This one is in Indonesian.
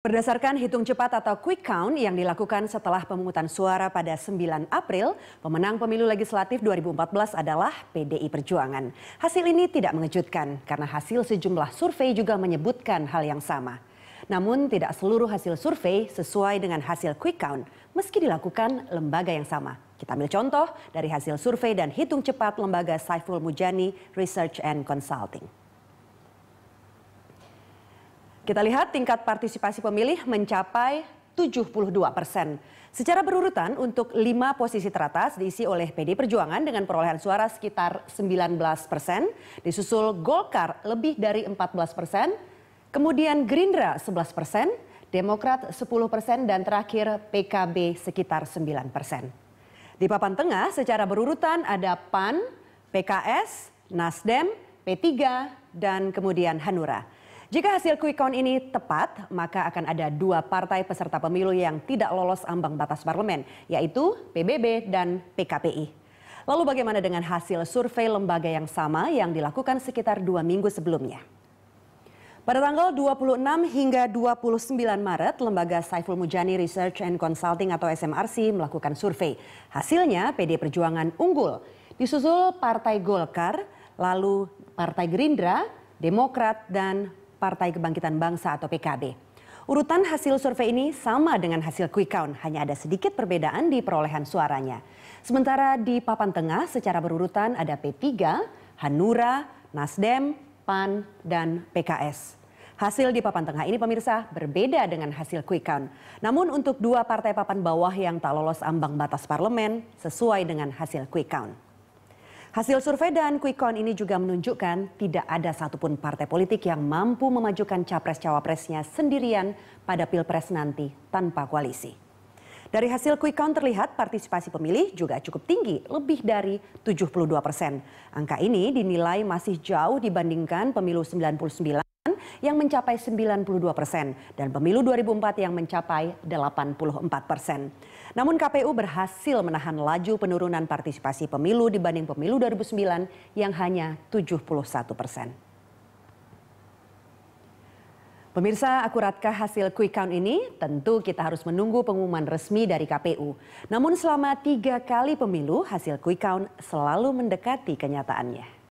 Berdasarkan hitung cepat atau quick count yang dilakukan setelah pemungutan suara pada 9 April, pemenang pemilu legislatif 2014 adalah PDI Perjuangan. Hasil ini tidak mengejutkan karena hasil sejumlah survei juga menyebutkan hal yang sama. Namun tidak seluruh hasil survei sesuai dengan hasil quick count meski dilakukan lembaga yang sama. Kita ambil contoh dari hasil survei dan hitung cepat lembaga Saiful Mujani Research and Consulting. Kita lihat tingkat partisipasi pemilih mencapai 72 persen. Secara berurutan untuk lima posisi teratas diisi oleh PD Perjuangan dengan perolehan suara sekitar 19 persen. Disusul Golkar lebih dari 14 persen. Kemudian Gerindra 11 persen, Demokrat 10 persen, dan terakhir PKB sekitar 9 persen. Di papan tengah secara berurutan ada PAN, PKS, Nasdem, P3, dan kemudian Hanura. Jika hasil quick count ini tepat, maka akan ada dua partai peserta pemilu yang tidak lolos ambang batas parlemen, yaitu PBB dan PKPI. Lalu bagaimana dengan hasil survei lembaga yang sama yang dilakukan sekitar dua minggu sebelumnya? Pada tanggal 26 hingga 29 Maret, lembaga Saiful Mujani Research and Consulting atau SMRC melakukan survei. Hasilnya PD Perjuangan unggul, disusul Partai Golkar, lalu Partai Gerindra, Demokrat, dan Partai Kebangkitan Bangsa atau PKB. Urutan hasil survei ini sama dengan hasil quick count, hanya ada sedikit perbedaan di perolehan suaranya. Sementara di papan tengah secara berurutan ada P3, Hanura, Nasdem, PAN, dan PKS. Hasil di papan tengah ini pemirsa berbeda dengan hasil quick count. Namun untuk dua partai papan bawah yang tak lolos ambang batas parlemen sesuai dengan hasil quick count. Hasil survei dan quick count ini juga menunjukkan tidak ada satupun partai politik yang mampu memajukan capres-cawapresnya sendirian pada pilpres nanti tanpa koalisi. Dari hasil quick count terlihat partisipasi pemilih juga cukup tinggi, lebih dari 72 persen. Angka ini dinilai masih jauh dibandingkan pemilu 99 yang mencapai 92 persen dan pemilu 2004 yang mencapai 84 persen. Namun KPU berhasil menahan laju penurunan partisipasi pemilu dibanding pemilu 2009 yang hanya 71 persen. Pemirsa, akuratkah hasil quick count ini? Tentu kita harus menunggu pengumuman resmi dari KPU. Namun selama tiga kali pemilu, hasil quick count selalu mendekati kenyataannya.